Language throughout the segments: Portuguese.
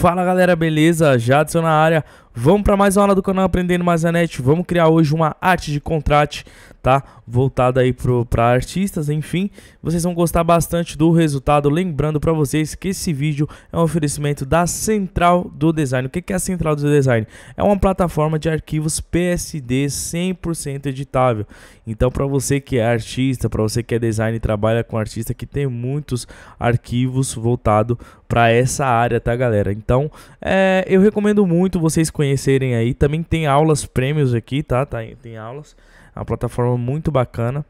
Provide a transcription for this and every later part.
Fala galera, beleza? Jadson na área. Vamos para mais uma aula do canal Aprendendo Mais a Net. Vamos criar hoje uma arte de contrato, tá? Voltada aí para artistas, enfim. Vocês vão gostar bastante do resultado. Lembrando para vocês que esse vídeo é um oferecimento da Central do Design. O que é a Central do Design? É uma plataforma de arquivos PSD 100% editável. Então, para você que é artista, para você que é design e trabalha com artista, que tem muitos arquivos voltados para essa área, tá, galera? Então, é, eu recomendo muito vocês conhecerem aí. Também tem aulas prêmios aqui, tá? tá tem aulas. É uma plataforma muito bacana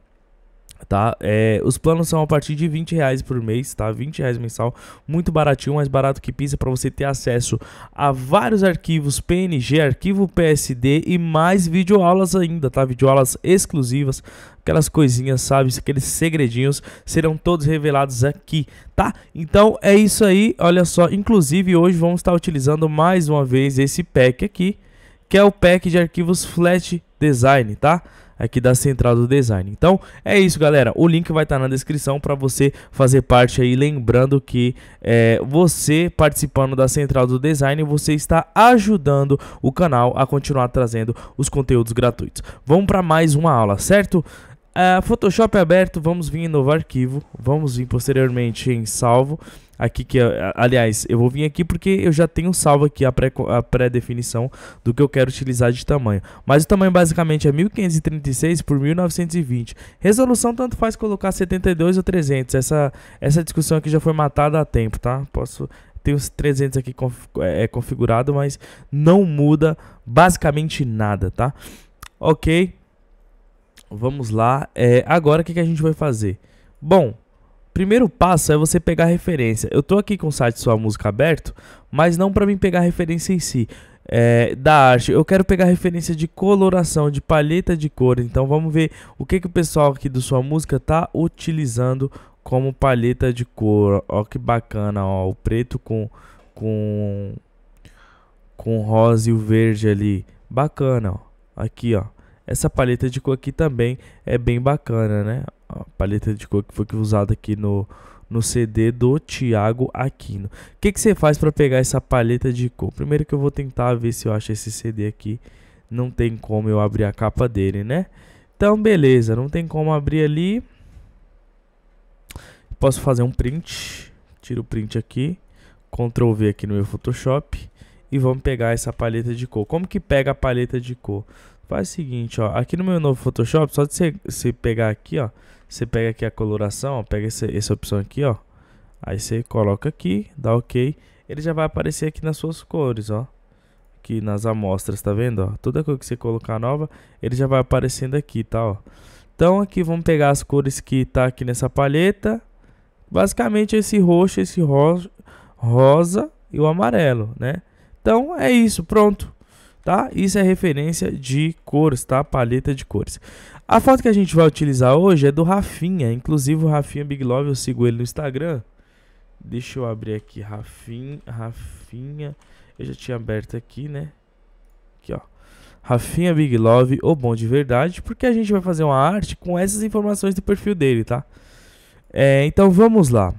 tá? É, os planos são a partir de 20 reais por mês, tá? 20 reais mensal, muito baratinho, mais barato que pizza para você ter acesso a vários arquivos PNG, arquivo PSD e mais videoaulas ainda, tá? Videoaulas exclusivas, aquelas coisinhas, sabe? Aqueles segredinhos serão todos revelados aqui, tá? Então é isso aí, olha só. Inclusive hoje vamos estar utilizando mais uma vez esse pack aqui, que é o pack de arquivos Flash Design, tá? aqui da Central do Design. Então é isso, galera. O link vai estar tá na descrição para você fazer parte aí. Lembrando que é, você participando da Central do Design, você está ajudando o canal a continuar trazendo os conteúdos gratuitos. Vamos para mais uma aula, certo? Uh, Photoshop é aberto, vamos vir em novo arquivo, vamos vir posteriormente em salvo aqui que, aliás, eu vou vir aqui porque eu já tenho salvo aqui a pré-definição pré do que eu quero utilizar de tamanho. Mas o tamanho basicamente é 1536 por 1920. Resolução tanto faz colocar 72 ou 300. Essa, essa discussão aqui já foi matada há tempo, tá? Posso tem os 300 aqui é, configurado, mas não muda basicamente nada, tá? Ok, vamos lá. É, agora o que, que a gente vai fazer? Bom, primeiro passo é você pegar referência. Eu tô aqui com o site Sua Música aberto, mas não para mim pegar referência em si. É, da arte, eu quero pegar referência de coloração, de palheta de cor. Então vamos ver o que, que o pessoal aqui do Sua Música tá utilizando como palheta de cor. Ó que bacana, ó, o preto com com com rosa e o verde ali. Bacana, ó. Aqui, ó. Essa paleta de cor aqui também é bem bacana, né? a paleta de cor que foi usada aqui no, no CD do Tiago Aquino. O que, que você faz para pegar essa paleta de cor? Primeiro que eu vou tentar ver se eu acho esse CD aqui. Não tem como eu abrir a capa dele, né? Então, beleza. Não tem como abrir ali. Posso fazer um print. Tiro o print aqui. Ctrl V aqui no meu Photoshop e vamos pegar essa paleta de cor. Como que pega a paleta de cor? Faz o seguinte, ó, aqui no meu novo Photoshop, só de você, você pegar aqui, ó, você pega aqui a coloração, ó, pega essa, essa opção aqui, ó, aí você coloca aqui, dá ok, ele já vai aparecer aqui nas suas cores, ó, aqui nas amostras, tá vendo, ó, toda cor que você colocar nova, ele já vai aparecendo aqui, tá, ó. Então aqui vamos pegar as cores que tá aqui nessa paleta, basicamente esse roxo, esse rosa, rosa e o amarelo, né? Então é isso, pronto. Tá? Isso é referência de cores, tá? Paleta de cores. A foto que a gente vai utilizar hoje é do Rafinha. Inclusive o Rafinha Big Love, eu sigo ele no Instagram. Deixa eu abrir aqui, Rafinha, Rafinha. Eu já tinha aberto aqui, né? Aqui, ó. Rafinha Big Love, o bom de verdade, porque a gente vai fazer uma arte com essas informações do perfil dele, tá? É, então vamos lá.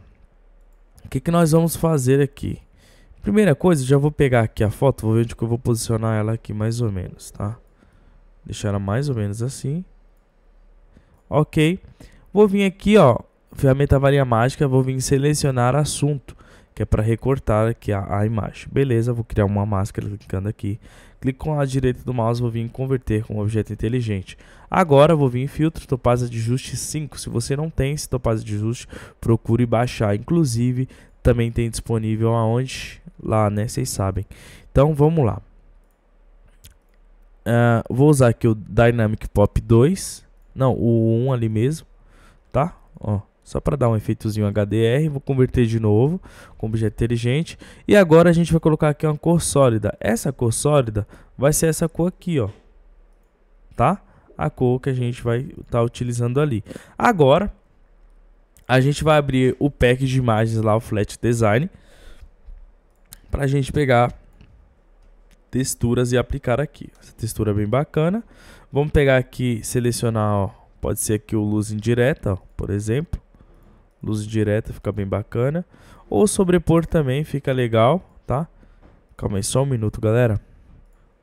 O que, que nós vamos fazer aqui? Primeira coisa, já vou pegar aqui a foto, vou ver onde que eu vou posicionar ela aqui mais ou menos, tá? Deixar ela mais ou menos assim. Ok. Vou vir aqui, ó, ferramenta varinha mágica, vou vir selecionar assunto, que é para recortar aqui a, a, imagem. Beleza, vou criar uma máscara clicando aqui. Clico com a direita do mouse, vou vir converter com objeto inteligente. Agora vou vir em filtro, topaz de ajuste 5. Se você não tem esse topaz de ajuste, procure baixar. Inclusive, também tem disponível aonde? lá, né? Vocês sabem. Então vamos lá. Uh, vou usar aqui o Dynamic Pop 2. Não, o 1 ali mesmo. Tá? Ó, só para dar um efeitozinho HDR. Vou converter de novo com objeto inteligente. E agora a gente vai colocar aqui uma cor sólida. Essa cor sólida vai ser essa cor aqui, ó. Tá? A cor que a gente vai estar tá utilizando ali. Agora, a gente vai abrir o pack de imagens lá, o Flat Design para a gente pegar texturas e aplicar aqui. Essa textura é bem bacana. Vamos pegar aqui, selecionar, ó, pode ser aqui o luz indireta, ó, por exemplo. Luz indireta fica bem bacana. Ou sobrepor também fica legal, tá? Calma aí, só um minuto, galera.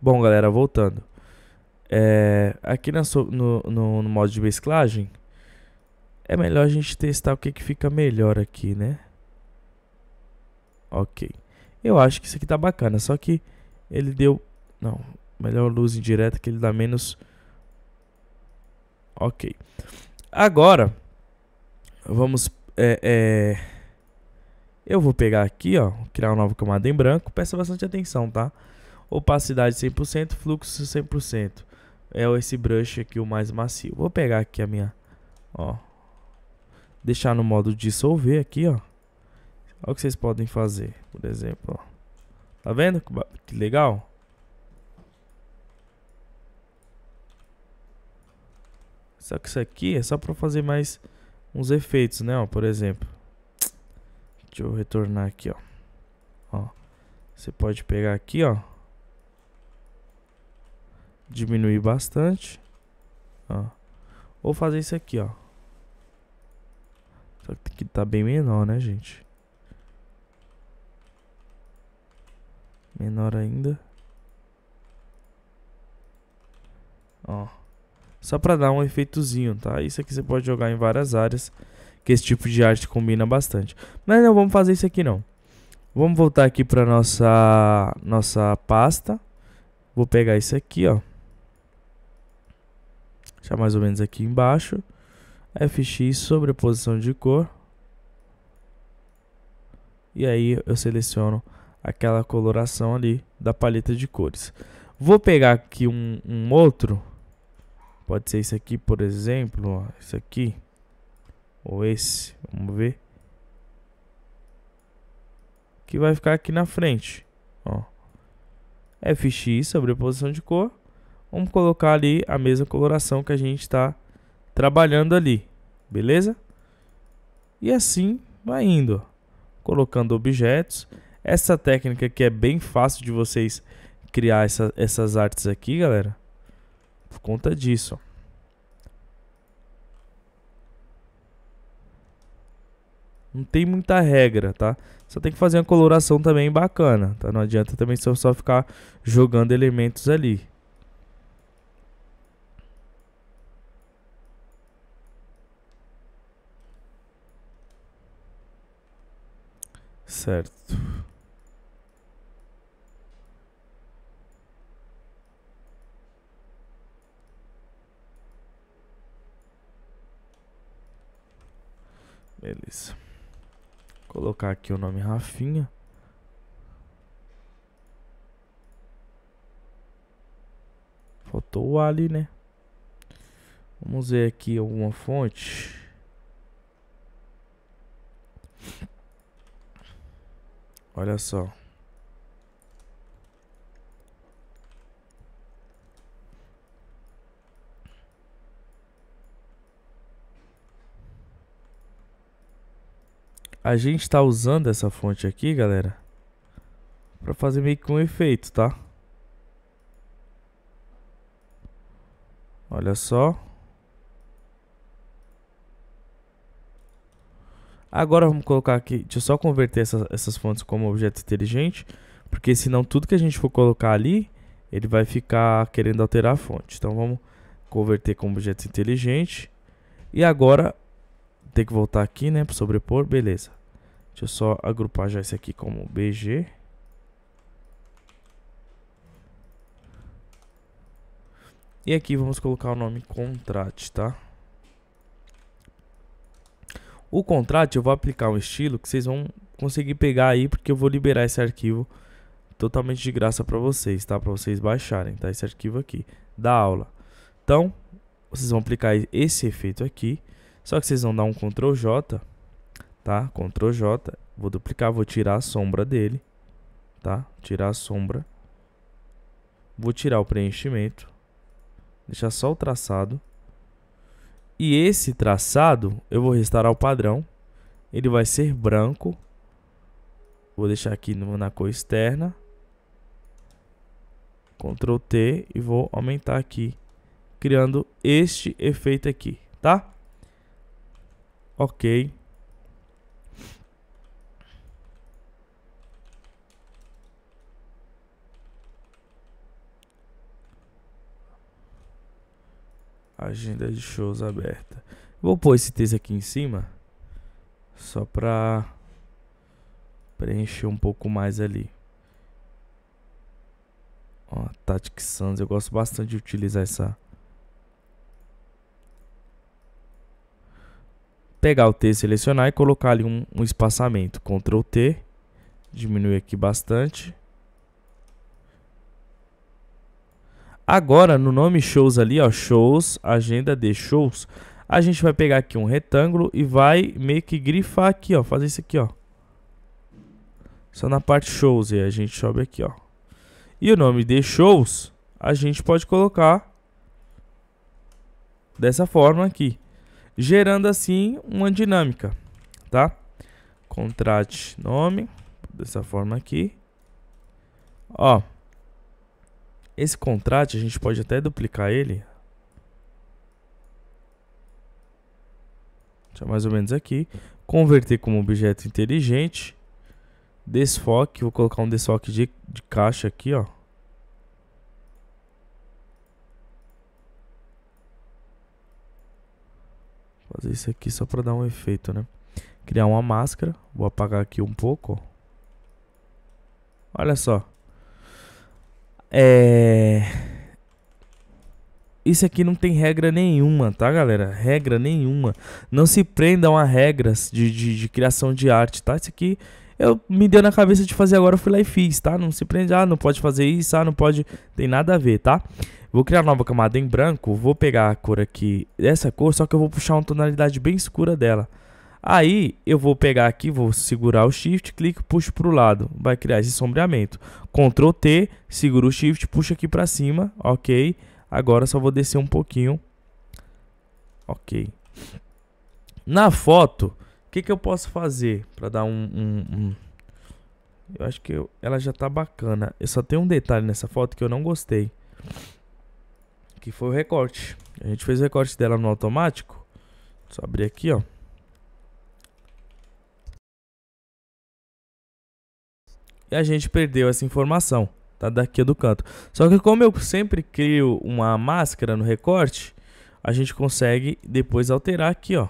Bom, galera, voltando. É, aqui na so, no, no, no, modo de mesclagem, é melhor a gente testar o que, que fica melhor aqui, né? Ok. Eu acho que isso aqui tá bacana, só que ele deu... Não, melhor luz indireta que ele dá menos... Ok. Agora, vamos... É, é... Eu vou pegar aqui, ó, criar uma nova camada em branco. Presta bastante atenção, tá? Opacidade 100%, fluxo 100%. É esse brush aqui o mais macio. Vou pegar aqui a minha, ó. Deixar no modo dissolver aqui, ó. Olha o que vocês podem fazer, por exemplo, ó. Tá vendo que legal? Só que isso aqui é só pra fazer mais uns efeitos, né, ó, por exemplo. Deixa eu retornar aqui, ó. Ó, você pode pegar aqui, ó. Diminuir bastante. Ó. Ou fazer isso aqui, ó. Só que tem que tá bem menor, né, gente? menor ainda. Ó. Só para dar um efeitozinho, tá? Isso aqui você pode jogar em várias áreas, que esse tipo de arte combina bastante. Mas não vamos fazer isso aqui não. Vamos voltar aqui para nossa nossa pasta. Vou pegar isso aqui, ó. Deixar mais ou menos aqui embaixo. FX sobreposição de cor. E aí eu seleciono aquela coloração ali da paleta de cores. Vou pegar aqui um, um outro. Pode ser esse aqui, por exemplo. Ó, esse aqui. Ou esse. Vamos ver. Que vai ficar aqui na frente. Ó. FX, sobreposição de cor. Vamos colocar ali a mesma coloração que a gente está trabalhando ali. Beleza? E assim vai indo. Colocando objetos. Essa técnica que é bem fácil de vocês criar essa, essas artes aqui, galera. Por conta disso, Não tem muita regra, tá? Só tem que fazer uma coloração também bacana, tá? Não adianta também só, só ficar jogando elementos ali. Certo. Beleza. Vou colocar aqui o nome Rafinha. Faltou o Ali, né? Vamos ver aqui alguma fonte. Olha só. A gente está usando essa fonte aqui, galera, para fazer meio que um efeito, tá? Olha só. Agora vamos colocar aqui, deixa eu só converter essa, essas fontes como objeto inteligente, porque senão tudo que a gente for colocar ali, ele vai ficar querendo alterar a fonte. Então vamos converter como objeto inteligente. E agora tem que voltar aqui, né, para sobrepor, beleza. Deixa eu só agrupar já esse aqui como BG. E aqui vamos colocar o nome contrato tá? O contrato eu vou aplicar um estilo que vocês vão conseguir pegar aí, porque eu vou liberar esse arquivo totalmente de graça para vocês, tá? Para vocês baixarem, tá? Esse arquivo aqui da aula. Então, vocês vão aplicar esse efeito aqui, só que vocês vão dar um Ctrl J tá? Ctrl J, vou duplicar, vou tirar a sombra dele, tá? Tirar a sombra. Vou tirar o preenchimento. Deixar só o traçado. E esse traçado, eu vou restaurar o padrão. Ele vai ser branco. Vou deixar aqui na cor externa. Ctrl T e vou aumentar aqui, criando este efeito aqui, tá? Ok. Agenda de shows aberta. Vou pôr esse texto aqui em cima. Só pra preencher um pouco mais ali. Ó, Tactic Sans. Eu gosto bastante de utilizar essa. Pegar o T, selecionar e colocar ali um, um espaçamento. Ctrl T. Diminuir aqui bastante. Agora, no nome shows ali, ó, shows, agenda de shows, a gente vai pegar aqui um retângulo e vai meio que grifar aqui, ó, fazer isso aqui, ó. Só na parte shows e a gente sobe aqui, ó. E o nome de shows, a gente pode colocar dessa forma aqui, gerando assim uma dinâmica, tá? Contrate nome dessa forma aqui. Ó, esse contraste a gente pode até duplicar ele. Deixa mais ou menos aqui. Converter como objeto inteligente. Desfoque, vou colocar um desfoque de, de caixa aqui, ó. fazer isso aqui só para dar um efeito, né? Criar uma máscara. Vou apagar aqui um pouco. Olha só. É... Isso aqui não tem regra nenhuma, tá, galera? Regra nenhuma. Não se prendam a regras de, de, de criação de arte, tá? Isso aqui eu me deu na cabeça de fazer agora, eu fui lá e fiz, tá? Não se prende, ah, não pode fazer isso, ah, não pode, tem nada a ver, tá? Vou criar nova camada em branco, vou pegar a cor aqui, essa cor, só que eu vou puxar uma tonalidade bem escura dela. Aí eu vou pegar aqui, vou segurar o Shift, clico, puxo para o lado, vai criar esse sombreamento. Ctrl T, seguro o Shift, puxo aqui para cima, ok. Agora só vou descer um pouquinho, ok. Na foto, o que, que eu posso fazer para dar um, um, um, Eu acho que eu, ela já tá bacana. Eu só tenho um detalhe nessa foto que eu não gostei, que foi o recorte. A gente fez o recorte dela no automático. Só abrir aqui, ó. e a gente perdeu essa informação, tá? Daqui do canto. Só que como eu sempre crio uma máscara no recorte, a gente consegue depois alterar aqui, ó.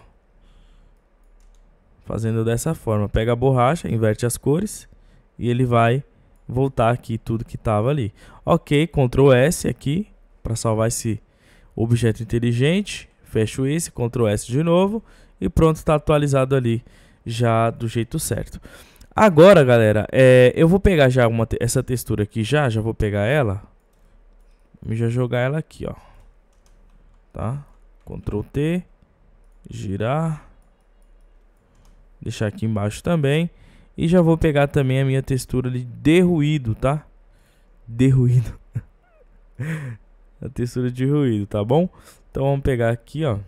Fazendo dessa forma. Pega a borracha, inverte as cores e ele vai voltar aqui tudo que estava ali. Ok, Ctrl S aqui para salvar esse objeto inteligente. Fecho esse, Ctrl S de novo e pronto, está atualizado ali já do jeito certo. Agora, galera, é, eu vou pegar já uma, essa textura aqui já, já vou pegar ela. E já jogar ela aqui, ó. Tá? Ctrl T, girar. Deixar aqui embaixo também. E já vou pegar também a minha textura de derruído, tá? Derruído. a textura de ruído, tá bom? Então vamos pegar aqui, ó.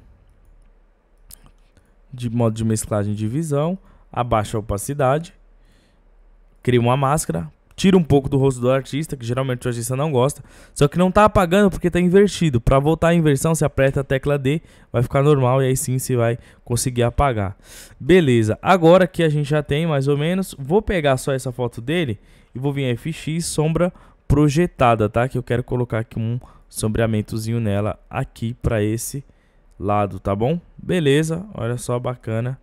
De modo de mesclagem de visão. Abaixa a opacidade cria uma máscara, tira um pouco do rosto do artista, que geralmente o artista não gosta, só que não tá apagando porque tá invertido. Para voltar à inversão, você aperta a tecla D, vai ficar normal e aí sim você vai conseguir apagar. Beleza, agora que a gente já tem mais ou menos, vou pegar só essa foto dele e vou vir em FX sombra projetada, tá? Que eu quero colocar aqui um sombreamentozinho nela aqui para esse lado, tá bom? Beleza, olha só, bacana.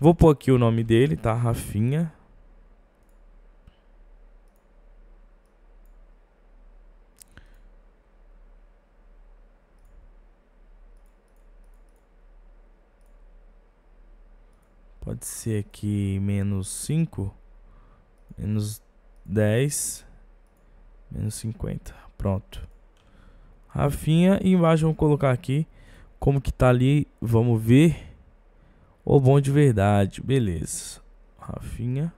Vou pôr aqui o nome dele, tá? Rafinha. Pode ser aqui menos 5, menos 10, menos 50. Pronto. Rafinha e embaixo vamos colocar aqui como que tá ali. Vamos ver. O bom de verdade. Beleza. Rafinha.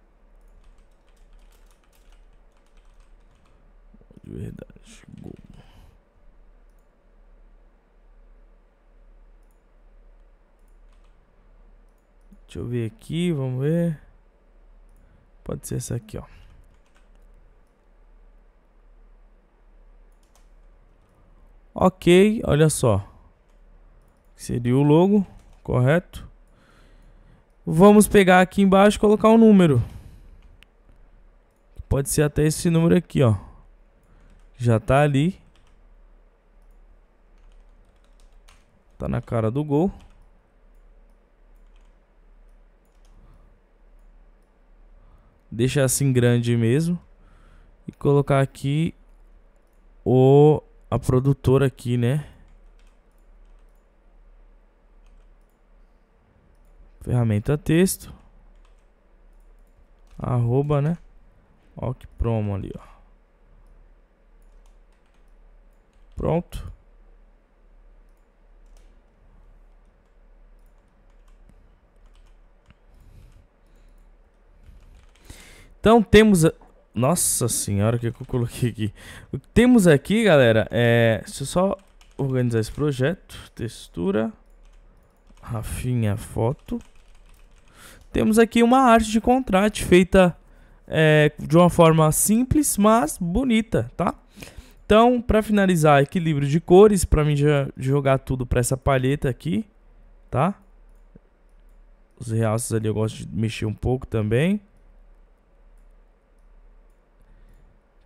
De verdade. Gol. Deixa eu ver aqui, vamos ver. Pode ser essa aqui, ó. Ok, olha só. Seria o logo, correto? Vamos pegar aqui embaixo e colocar um número. Pode ser até esse número aqui, ó. Já tá ali. Tá na cara do gol. deixar assim grande mesmo e colocar aqui o a produtora aqui, né? Ferramenta texto arroba, né? Ó que promo ali, ó. Pronto. Então temos... A... Nossa senhora, o que, é que eu coloquei aqui? temos aqui, galera, é... Deixa eu só organizar esse projeto. Textura. Rafinha foto. Temos aqui uma arte de contraste feita é, de uma forma simples, mas bonita, tá? Então, para finalizar, equilíbrio de cores, para mim já jogar tudo para essa palheta aqui, tá? Os realços ali eu gosto de mexer um pouco também.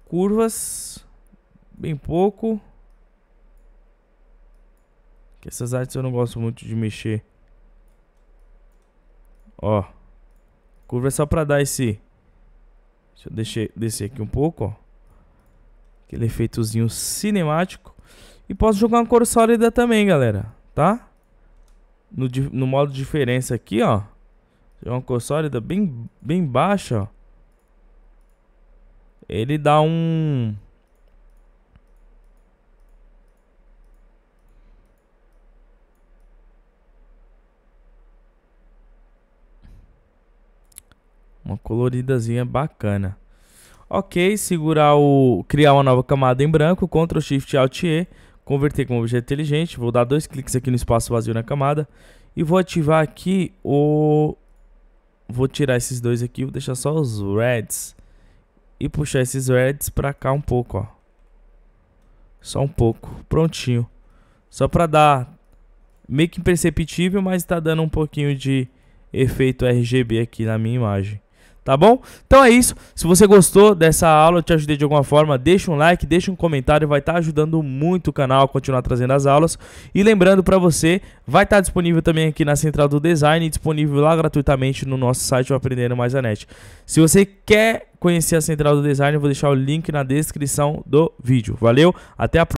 Curvas, bem pouco. Que essas artes eu não gosto muito de mexer. Ó. Curva é só pra dar esse... Deixa eu deixar, descer aqui um pouco, ó. Aquele efeitozinho cinemático. E posso jogar uma cor sólida também, galera. Tá? No, no modo diferença aqui, ó. é uma cor sólida bem, bem baixa, ó. Ele dá um... Uma coloridazinha bacana. Ok, segurar o... Criar uma nova camada em branco. Ctrl Shift Alt E. Converter como objeto inteligente. Vou dar dois cliques aqui no espaço vazio na camada. E vou ativar aqui o... Vou tirar esses dois aqui. Vou deixar só os reds e puxar esses reds pra cá um pouco, ó. Só um pouco. Prontinho. Só pra dar meio que imperceptível, mas tá dando um pouquinho de efeito RGB aqui na minha imagem tá bom? Então é isso. Se você gostou dessa aula, te ajudei de alguma forma, deixa um like, deixa um comentário, vai estar tá ajudando muito o canal a continuar trazendo as aulas. E lembrando para você, vai estar tá disponível também aqui na Central do Design, disponível lá gratuitamente no nosso site o Aprendendo Mais a Net. Se você quer conhecer a Central do Design, eu vou deixar o link na descrição do vídeo. Valeu, até a próxima.